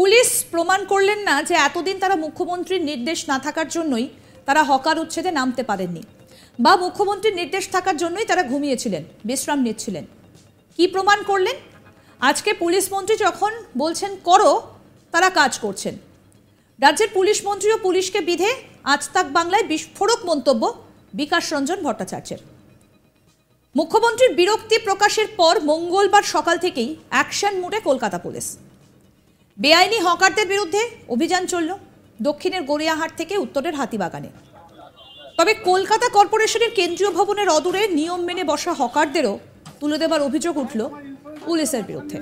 Police প্রমাণ করলেন না যে এতদিন তারা মুখ্যমন্ত্রীর নির্দেশ না থাকার জন্যই তারা হকার উচ্ছেদে নামতে পারেননি বা মুখ্যমন্ত্রীর নির্দেশ থাকার জন্যই তারা ঘুমিয়েছিলেন বিশ্রাম নিচ্ছিলেন কি প্রমাণ করলেন আজকে পুলিশ মন্ত্রী যখন বলছেন করো তারা কাজ করছেন রাজ্যের পুলিশ মন্ত্রী ও পুলিশকে বিধে আজ তাক বাংলায় বিস্ফোরক মন্তব্য বিকাশ রঞ্জন ভট্টাচার্যের মুখ্যমন্ত্রীর বিরক্তি প্রকাশের পর মঙ্গলবার সকাল থেকেই অ্যাকশন মুডে কলকাতা পুলিশ বেআইনি হকারদের বিরুদ্ধে অভিযান চলল দক্ষিণের গড়িয়াহাট থেকে উত্তরের হাতিবাগানে তবে কলকাতা কর্পোরেশনের কেন্দ্রীয় ভবনের অদূরে নিয়ম মেনে বসা হকারদেরও তুলে দেবার অভিযোগ উঠল পুলিশের বিরুদ্ধে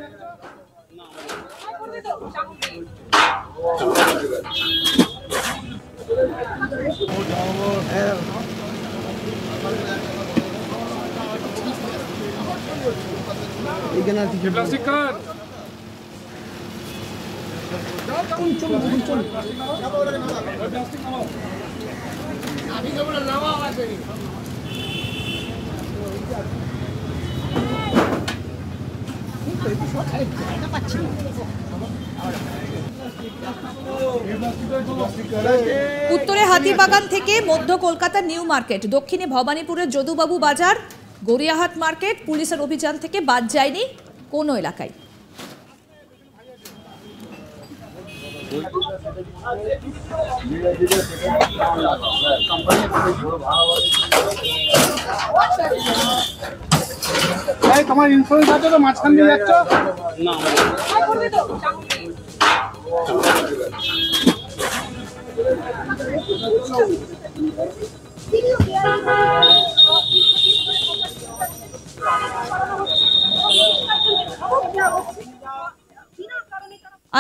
প্লাস্টিক কার্ড উত্তরে হাতিবাগান থেকে মধ্য কলকাতা নিউ মার্কেট দক্ষিণে ভবানীপুরের যদুবাবু বাজার গড়িয়াহাট মার্কেট পুলিশের অভিযান থেকে বাদ যায়নি কোনো এলাকায় তোমার ইন্স্যুরেন্স আছে তো মাঝখান দিয়ে যাচ্ছ না Thank you.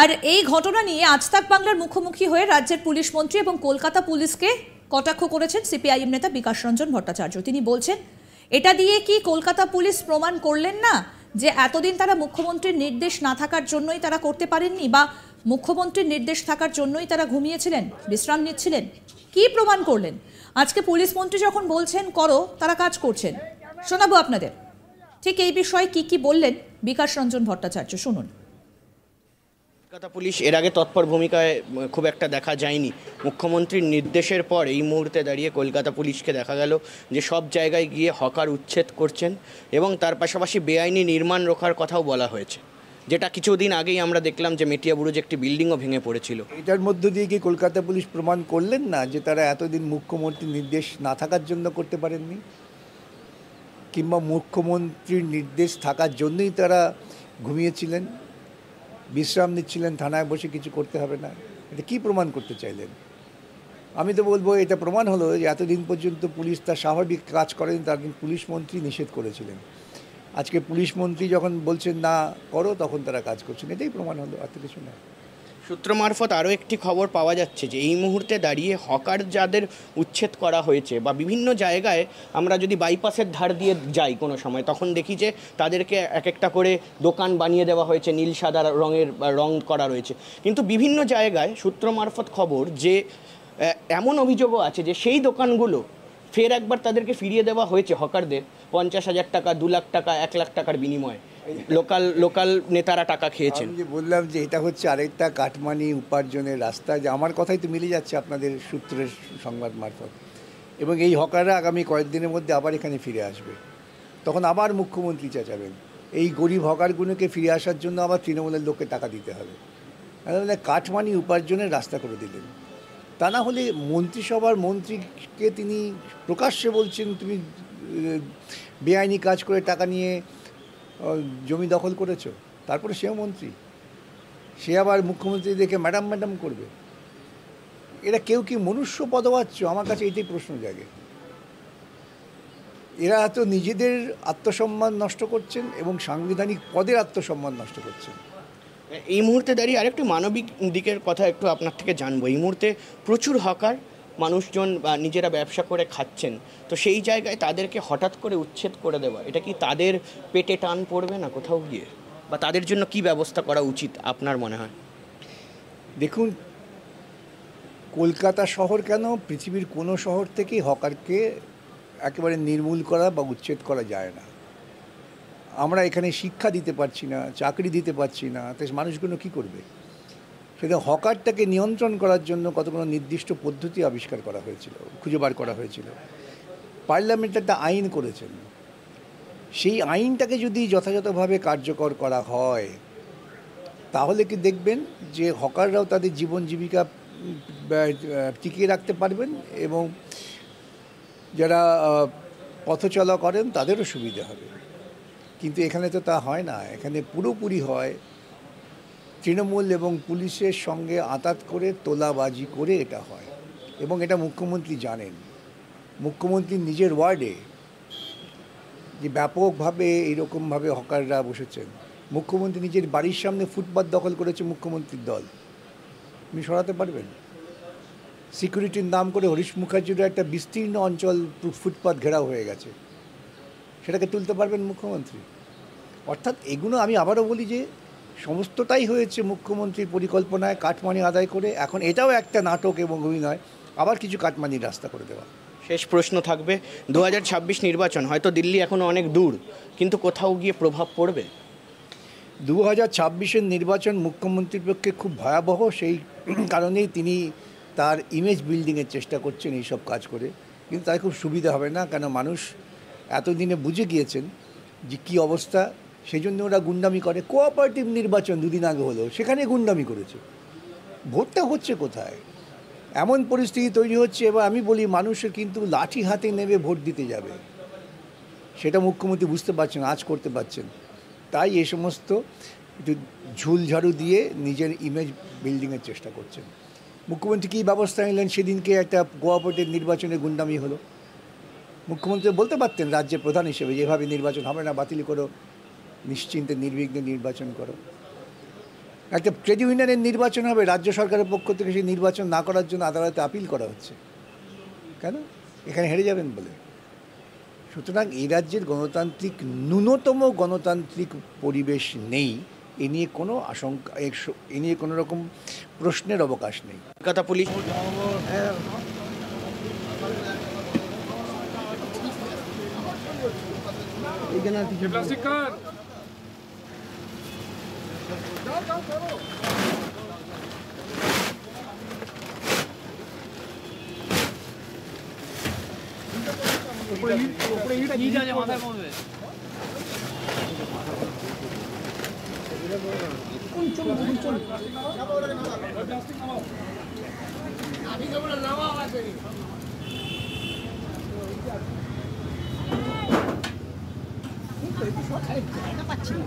আর এই ঘটনা নিয়ে আজ তাক বাংলার মুখোমুখি হয়ে রাজ্যের পুলিশ মন্ত্রী এবং কলকাতা পুলিশকে কটাক্ষ করেছেন সিপিআইএম নেতা বিকাশ রঞ্জন ভট্টাচার্য তিনি বলছেন এটা দিয়ে কি কলকাতা পুলিশ প্রমাণ করলেন না যে এতদিন তারা মুখ্যমন্ত্রীর নির্দেশ না থাকার জন্যই তারা করতে পারেননি বা মুখ্যমন্ত্রীর নির্দেশ থাকার জন্যই তারা ঘুমিয়েছিলেন বিশ্রাম নিচ্ছিলেন কি প্রমাণ করলেন আজকে পুলিশ মন্ত্রী যখন বলছেন করো তারা কাজ করছেন শোনাবো আপনাদের ঠিক এই বিষয়ে কি কি বললেন বিকাশ রঞ্জন ভট্টাচার্য শুনুন কলকাতা পুলিশ এর আগে তৎপর ভূমিকায় খুব একটা দেখা যায়নি মুখ্যমন্ত্রীর নির্দেশের পর এই মুহূর্তে দাঁড়িয়ে কলকাতা পুলিশকে দেখা গেল যে সব জায়গায় গিয়ে হকার উচ্ছেদ করছেন এবং তার পাশাপাশি বেআইনি নির্মাণ রোখার কথাও বলা হয়েছে যেটা কিছুদিন আগেই আমরা দেখলাম যে মেটিয়াবুরুজ একটি বিল্ডিংও ভেঙে পড়েছিল এটার মধ্য দিয়ে কি কলকাতা পুলিশ প্রমাণ করলেন না যে তারা এতদিন মুখ্যমন্ত্রীর নির্দেশ না থাকার জন্য করতে পারেননি কিংবা মুখ্যমন্ত্রীর নির্দেশ থাকার জন্যই তারা ঘুমিয়েছিলেন বিশ্রাম নিচ্ছিলেন থানায় বসে কিছু করতে হবে না এটা কি প্রমাণ করতে চাইলেন আমি তো বলবো এটা প্রমাণ হলো যে এতদিন পর্যন্ত পুলিশ তার স্বাভাবিক কাজ করেনি তার দিন পুলিশ মন্ত্রী নিষেধ করেছিলেন আজকে পুলিশ মন্ত্রী যখন বলছেন না করো তখন তারা কাজ করছেন এটাই প্রমাণ হলো আর তো কিছু না সূত্র মারফত আরও একটি খবর পাওয়া যাচ্ছে যে এই মুহূর্তে দাঁড়িয়ে হকার যাদের উচ্ছেদ করা হয়েছে বা বিভিন্ন জায়গায় আমরা যদি বাইপাসের ধার দিয়ে যাই কোনো সময় তখন দেখি যে তাদেরকে এক একটা করে দোকান বানিয়ে দেওয়া হয়েছে নীল সাদা রঙের রং করা রয়েছে কিন্তু বিভিন্ন জায়গায় সূত্র মারফত খবর যে এমন অভিযোগও আছে যে সেই দোকানগুলো ফের একবার তাদেরকে ফিরিয়ে দেওয়া হয়েছে হকারদের পঞ্চাশ হাজার টাকা দু লাখ টাকা এক লাখ টাকার বিনিময়ে লোকাল লোকাল নেতারা টাকা খেয়েছেন যে বললাম যে এটা হচ্ছে আরেকটা কাটমানি উপার্জনের রাস্তা যে আমার কথাই তো মিলে যাচ্ছে আপনাদের সূত্রের সংবাদ মারফত এবং এই হকাররা আগামী কয়েকদিনের মধ্যে আবার এখানে ফিরে আসবে তখন আবার মুখ্যমন্ত্রী চাচাবেন এই গরিব হকারগুলোকে ফিরে আসার জন্য আবার তৃণমূলের লোককে টাকা দিতে হবে কাঠমানি উপার্জনের রাস্তা করে দিলেন তা না হলে মন্ত্রিসভার মন্ত্রীকে তিনি প্রকাশ্যে বলছেন তুমি বেআইনি কাজ করে টাকা নিয়ে জমি দখল করেছ তারপরে সেও মন্ত্রী সে আবার মুখ্যমন্ত্রী দেখে ম্যাডাম ম্যাডাম করবে এরা কেউ কি মনুষ্য পদবাচ্ছ আমার কাছে এটাই প্রশ্ন জাগে এরা তো নিজেদের আত্মসম্মান নষ্ট করছেন এবং সাংবিধানিক পদের আত্মসম্মান নষ্ট করছেন এই মুহূর্তে দাঁড়িয়ে আরেকটু মানবিক দিকের কথা একটু আপনার থেকে জানবো এই মুহূর্তে প্রচুর হকার মানুষজন নিজেরা ব্যবসা করে খাচ্ছেন তো সেই জায়গায় তাদেরকে হঠাৎ করে উচ্ছেদ করে দেওয়া এটা কি তাদের পেটে টান পড়বে না কোথাও গিয়ে বা তাদের জন্য কি ব্যবস্থা করা উচিত আপনার মনে হয় দেখুন কলকাতা শহর কেন পৃথিবীর কোনো শহর থেকেই হকারকে একেবারে নির্মূল করা বা উচ্ছেদ করা যায় না আমরা এখানে শিক্ষা দিতে পারছি না চাকরি দিতে পারছি না তাই মানুষগুলো কি করবে সেখানে হকারটাকে নিয়ন্ত্রণ করার জন্য কতগুলো নির্দিষ্ট পদ্ধতি আবিষ্কার করা হয়েছিল খুঁজে বার করা হয়েছিল পার্লামেন্ট একটা আইন করেছেন সেই আইনটাকে যদি যথাযথভাবে কার্যকর করা হয় তাহলে কি দেখবেন যে হকাররাও তাদের জীবন জীবিকা টিকিয়ে রাখতে পারবেন এবং যারা পথচলা করেন তাদেরও সুবিধা হবে কিন্তু এখানে তো তা হয় না এখানে পুরোপুরি হয় তৃণমূল এবং পুলিশের সঙ্গে আতাত করে তোলাবাজি করে এটা হয় এবং এটা মুখ্যমন্ত্রী জানেন মুখ্যমন্ত্রী নিজের ওয়ার্ডে যে ব্যাপকভাবে এইরকমভাবে হকাররা বসেছেন মুখ্যমন্ত্রী নিজের বাড়ির সামনে ফুটপাত দখল করেছে মুখ্যমন্ত্রীর দল আপনি সরাতে পারবেন সিকিউরিটির নাম করে হরিশ মুখার্জির একটা বিস্তীর্ণ অঞ্চল ফুটপাত ঘেরাও হয়ে গেছে সেটাকে তুলতে পারবেন মুখ্যমন্ত্রী অর্থাৎ এগুলো আমি আবারও বলি যে সমস্তটাই হয়েছে মুখ্যমন্ত্রীর পরিকল্পনায় কাটমানি আদায় করে এখন এটাও একটা নাটক এবং অভিনয় আবার কিছু কাঠমানির রাস্তা করে দেওয়া শেষ প্রশ্ন থাকবে দু নির্বাচন হয়তো দিল্লি এখনও অনেক দূর কিন্তু কোথাও গিয়ে প্রভাব পড়বে দু হাজার ছাব্বিশের নির্বাচন মুখ্যমন্ত্রীর পক্ষে খুব ভয়াবহ সেই কারণেই তিনি তার ইমেজ বিল্ডিংয়ের চেষ্টা করছেন এইসব কাজ করে কিন্তু তাই খুব সুবিধা হবে না কেন মানুষ এতদিনে বুঝে গিয়েছেন যে কী অবস্থা সেই জন্য ওরা গুন্ডামি করে কোঅপারেটিভ নির্বাচন দুদিন আগে হলো সেখানে গুন্ডামি করেছে ভোটটা হচ্ছে কোথায় এমন পরিস্থিতি তৈরি হচ্ছে এবার আমি বলি মানুষে কিন্তু লাঠি হাতে নেবে ভোট দিতে যাবে সেটা মুখ্যমন্ত্রী বুঝতে পারছেন আজ করতে পারছেন তাই এ সমস্ত একটু ঝুলঝাড়ু দিয়ে নিজের ইমেজ বিল্ডিংয়ের চেষ্টা করছেন মুখ্যমন্ত্রী কী ব্যবস্থা নিলেন সেদিনকে একটা কোঅপারেটিভ নির্বাচনে গুন্ডামি হলো মুখ্যমন্ত্রী বলতে পারতেন রাজ্যের প্রধান হিসেবে যেভাবে নির্বাচন হবে না বাতিল করো নিশ্চিন্তে নির্বিঘ্নে নির্বাচন করো একটা ট্রেড ইউনিয়নের নির্বাচন হবে রাজ্য সরকারের পক্ষ থেকে সেই নির্বাচন না করার জন্য আদালতে আপিল করা হচ্ছে কেন এখানে হেরে যাবেন বলে সুতরাং এই রাজ্যের গণতান্ত্রিক ন্যূনতম গণতান্ত্রিক পরিবেশ নেই এ নিয়ে কোনো আশঙ্কা এ নিয়ে কোনো রকম প্রশ্নের অবকাশ নেই কলকাতা পুলিশ যাও যাও করো উপরে হিট উপরে হিট নিয়ে যা মাথায় পড়বে কুঞ্চম কুঞ্চম প্লাস্টিক নামাও আমি কেবল নামাও আমার পাচ্ছি না